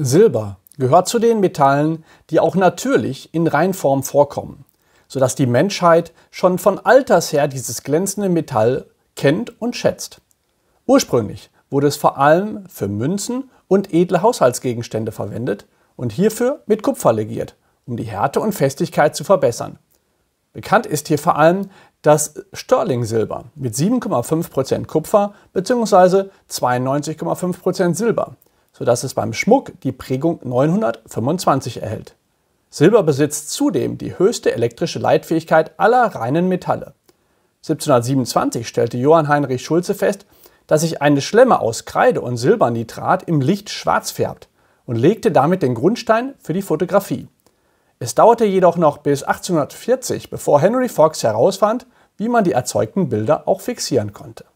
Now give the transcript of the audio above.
Silber gehört zu den Metallen, die auch natürlich in Reinform vorkommen, sodass die Menschheit schon von alters her dieses glänzende Metall kennt und schätzt. Ursprünglich wurde es vor allem für Münzen und edle Haushaltsgegenstände verwendet und hierfür mit Kupfer legiert, um die Härte und Festigkeit zu verbessern. Bekannt ist hier vor allem das Sterling-Silber mit 7,5% Kupfer bzw. 92,5% Silber sodass es beim Schmuck die Prägung 925 erhält. Silber besitzt zudem die höchste elektrische Leitfähigkeit aller reinen Metalle. 1727 stellte Johann Heinrich Schulze fest, dass sich eine Schlemme aus Kreide und Silbernitrat im Licht schwarz färbt und legte damit den Grundstein für die Fotografie. Es dauerte jedoch noch bis 1840, bevor Henry Fox herausfand, wie man die erzeugten Bilder auch fixieren konnte.